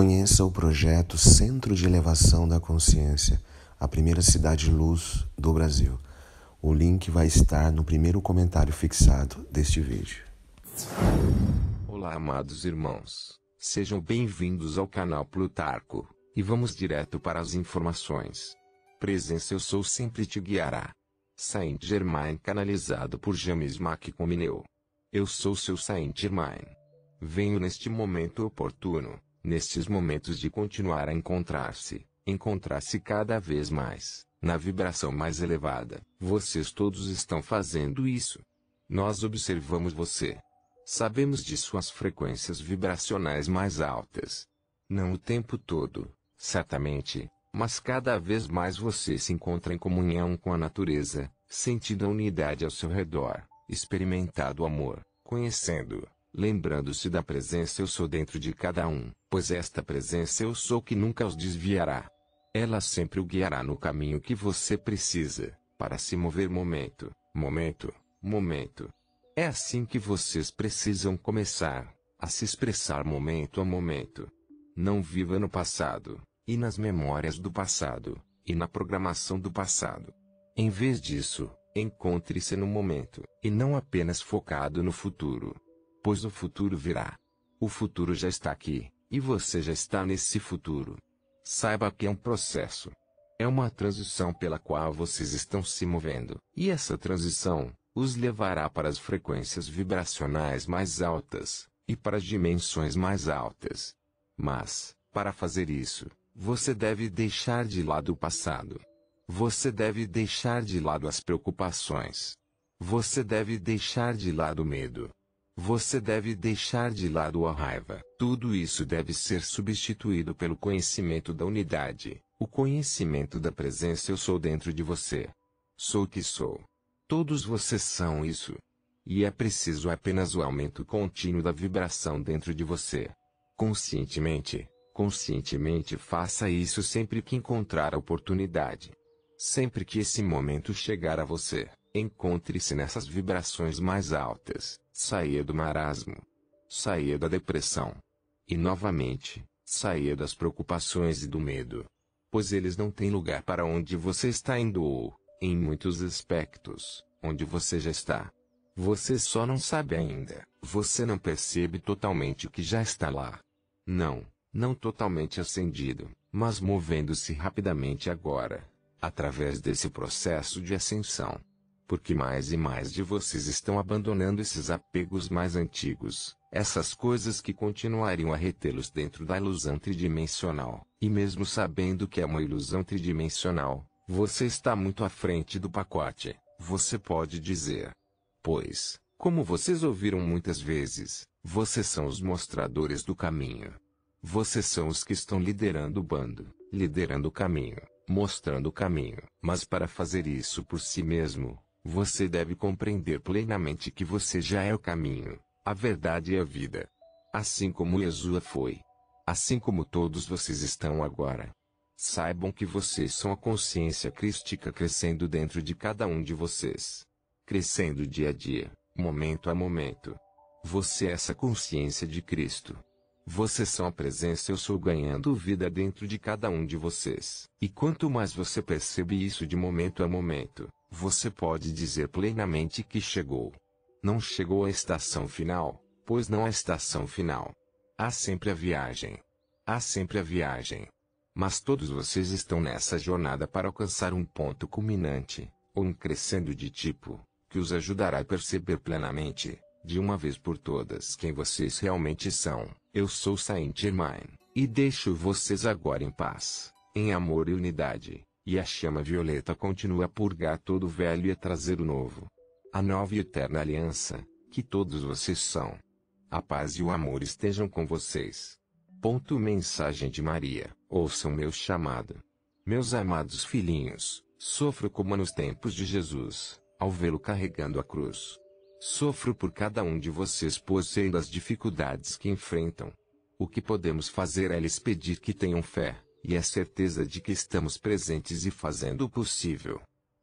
Conheça o projeto Centro de Elevação da Consciência, a primeira cidade luz do Brasil. O link vai estar no primeiro comentário fixado deste vídeo. Olá, amados irmãos. Sejam bem-vindos ao canal Plutarco e vamos direto para as informações. Presença Eu Sou sempre te guiará. Saint Germain canalizado por James Maccomineu. Eu sou seu Saint Germain. Venho neste momento oportuno nestes momentos de continuar a encontrar-se, encontrar-se cada vez mais, na vibração mais elevada. Vocês todos estão fazendo isso. Nós observamos você. Sabemos de suas frequências vibracionais mais altas. Não o tempo todo, certamente, mas cada vez mais você se encontra em comunhão com a natureza, sentindo a unidade ao seu redor, experimentado o amor, conhecendo-o lembrando-se da presença eu sou dentro de cada um, pois esta presença eu sou que nunca os desviará. Ela sempre o guiará no caminho que você precisa, para se mover momento, momento, momento. É assim que vocês precisam começar, a se expressar momento a momento. Não viva no passado, e nas memórias do passado, e na programação do passado. Em vez disso, encontre-se no momento, e não apenas focado no futuro pois o futuro virá. O futuro já está aqui, e você já está nesse futuro. Saiba que é um processo. É uma transição pela qual vocês estão se movendo, e essa transição os levará para as frequências vibracionais mais altas e para as dimensões mais altas. Mas, para fazer isso, você deve deixar de lado o passado. Você deve deixar de lado as preocupações. Você deve deixar de lado o medo. Você deve deixar de lado a raiva. Tudo isso deve ser substituído pelo conhecimento da unidade, o conhecimento da presença eu sou dentro de você. Sou o que sou. Todos vocês são isso. E é preciso apenas o aumento contínuo da vibração dentro de você. Conscientemente, conscientemente faça isso sempre que encontrar a oportunidade. Sempre que esse momento chegar a você. Encontre-se nessas vibrações mais altas, saia do marasmo, saia da depressão. E novamente, saia das preocupações e do medo. Pois eles não têm lugar para onde você está indo ou, em muitos aspectos, onde você já está. Você só não sabe ainda, você não percebe totalmente que já está lá. Não, não totalmente ascendido, mas movendo-se rapidamente agora, através desse processo de ascensão porque mais e mais de vocês estão abandonando esses apegos mais antigos, essas coisas que continuariam a retê-los dentro da ilusão tridimensional, e mesmo sabendo que é uma ilusão tridimensional, você está muito à frente do pacote, você pode dizer. Pois, como vocês ouviram muitas vezes, vocês são os mostradores do caminho. Vocês são os que estão liderando o bando, liderando o caminho, mostrando o caminho. Mas para fazer isso por si mesmo, você deve compreender plenamente que você já é o caminho, a verdade e a vida. Assim como Yeshua foi. Assim como todos vocês estão agora. Saibam que vocês são a consciência crística crescendo dentro de cada um de vocês. Crescendo dia a dia, momento a momento. Você é essa consciência de Cristo. Vocês são a presença eu sou ganhando vida dentro de cada um de vocês. E quanto mais você percebe isso de momento a momento, você pode dizer plenamente que chegou. Não chegou à estação final, pois não há estação final. Há sempre a viagem. Há sempre a viagem. Mas todos vocês estão nessa jornada para alcançar um ponto culminante, ou um crescendo de tipo, que os ajudará a perceber plenamente, de uma vez por todas, quem vocês realmente são. Eu sou Saint Germain, e deixo vocês agora em paz, em amor e unidade. E a chama violeta continua a purgar todo o velho e a trazer o novo. A nova e eterna aliança, que todos vocês são. A paz e o amor estejam com vocês. Ponto mensagem de Maria, ouçam meu chamado. Meus amados filhinhos, sofro como nos tempos de Jesus, ao vê-lo carregando a cruz. Sofro por cada um de vocês pois sei das dificuldades que enfrentam. O que podemos fazer é lhes pedir que tenham fé, e a é certeza de que estamos presentes e fazendo o possível.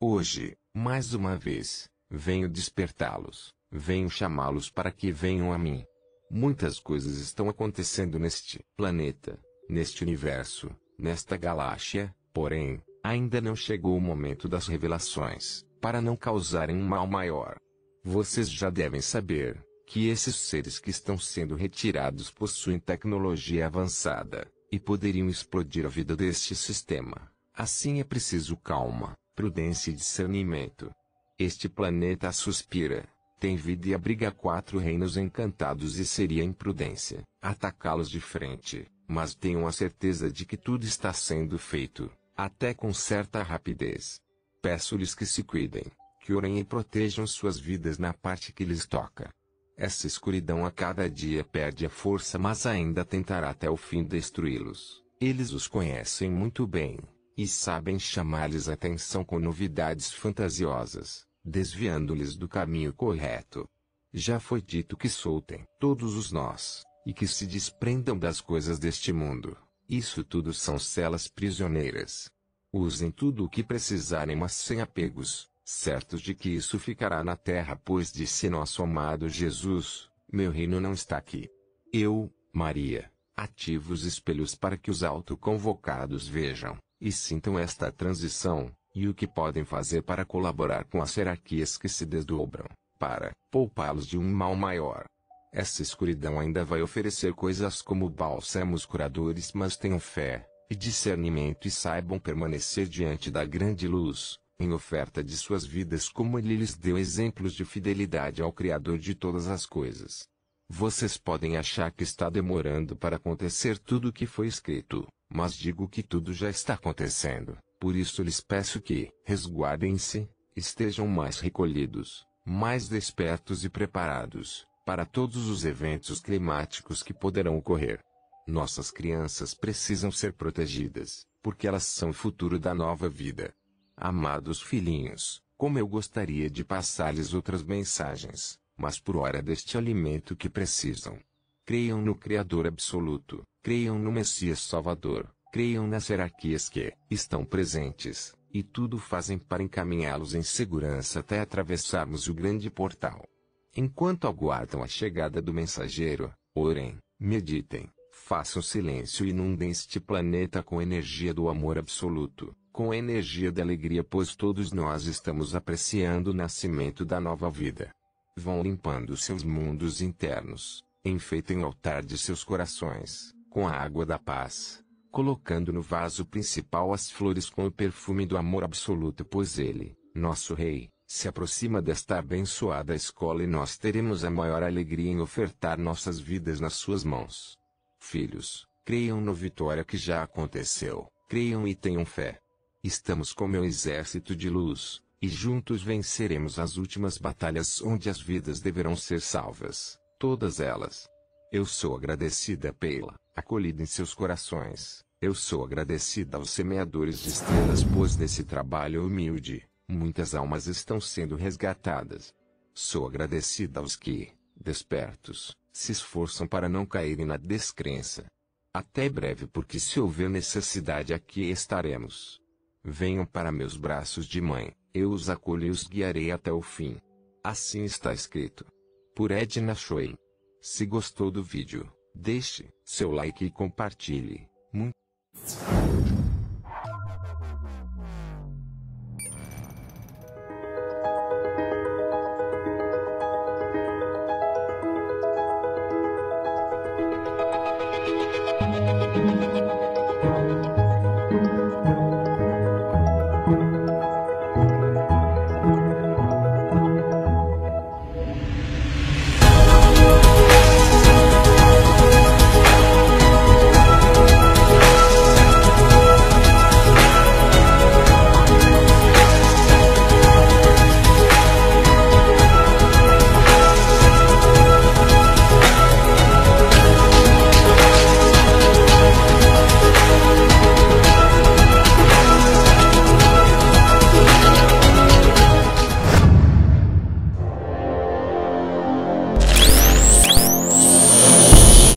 Hoje, mais uma vez, venho despertá-los, venho chamá-los para que venham a mim. Muitas coisas estão acontecendo neste planeta, neste universo, nesta galáxia, porém, ainda não chegou o momento das revelações, para não causarem um mal maior. Vocês já devem saber que esses seres que estão sendo retirados possuem tecnologia avançada, e poderiam explodir a vida deste sistema. Assim é preciso calma, prudência e discernimento. Este planeta suspira, tem vida e abriga quatro reinos encantados e seria imprudência atacá-los de frente, mas tenham a certeza de que tudo está sendo feito, até com certa rapidez. Peço-lhes que se cuidem, que orem e protejam suas vidas na parte que lhes toca. Essa escuridão a cada dia perde a força, mas ainda tentará até o fim destruí-los. Eles os conhecem muito bem, e sabem chamar-lhes atenção com novidades fantasiosas, desviando-lhes do caminho correto. Já foi dito que soltem todos os nós, e que se desprendam das coisas deste mundo. Isso tudo são celas prisioneiras. Usem tudo o que precisarem, mas sem apegos, certos de que isso ficará na terra, pois disse nosso amado Jesus: Meu reino não está aqui. Eu, Maria, ativo os espelhos para que os autoconvocados vejam e sintam esta transição, e o que podem fazer para colaborar com as hierarquias que se desdobram, para poupá-los de um mal maior. Essa escuridão ainda vai oferecer coisas como bálsamos curadores, mas tenham fé e discernimento e saibam permanecer diante da grande luz, em oferta de suas vidas como ele lhes deu exemplos de fidelidade ao Criador de todas as coisas. Vocês podem achar que está demorando para acontecer tudo o que foi escrito, mas digo que tudo já está acontecendo, por isso lhes peço que resguardem-se, estejam mais recolhidos, mais despertos e preparados para todos os eventos climáticos que poderão ocorrer. Nossas crianças precisam ser protegidas, porque elas são o futuro da nova vida. Amados filhinhos, como eu gostaria de passar-lhes outras mensagens, mas por hora deste alimento que precisam. Creiam no Criador Absoluto, creiam no Messias Salvador, creiam nas hierarquias que estão presentes, e tudo fazem para encaminhá-los em segurança até atravessarmos o grande portal. Enquanto aguardam a chegada do mensageiro, orem, meditem, façam silêncio e inundem este planeta com energia do amor absoluto com a energia da alegria, pois todos nós estamos apreciando o nascimento da nova vida. Vão limpando seus mundos internos, enfeitem o altar de seus corações, com a água da paz, colocando no vaso principal as flores com o perfume do amor absoluto, pois ele, nosso Rei, se aproxima desta abençoada escola e nós teremos a maior alegria em ofertar nossas vidas nas suas mãos. Filhos, creiam na vitória que já aconteceu, creiam e tenham fé. Estamos com meu exército de luz, e juntos venceremos as últimas batalhas onde as vidas deverão ser salvas, todas elas. Eu sou agradecida pela acolhida em seus corações. Eu sou agradecida aos semeadores de estrelas, pois nesse trabalho humilde, muitas almas estão sendo resgatadas. Sou agradecida aos que, despertos, se esforçam para não caírem na descrença. Até breve, porque se houver necessidade, aqui estaremos. Venham para meus braços de mãe, eu os acolho e os guiarei até o fim. Assim está escrito. Por Edna Choi. Se gostou do vídeo, deixe seu like e compartilhe. Muito.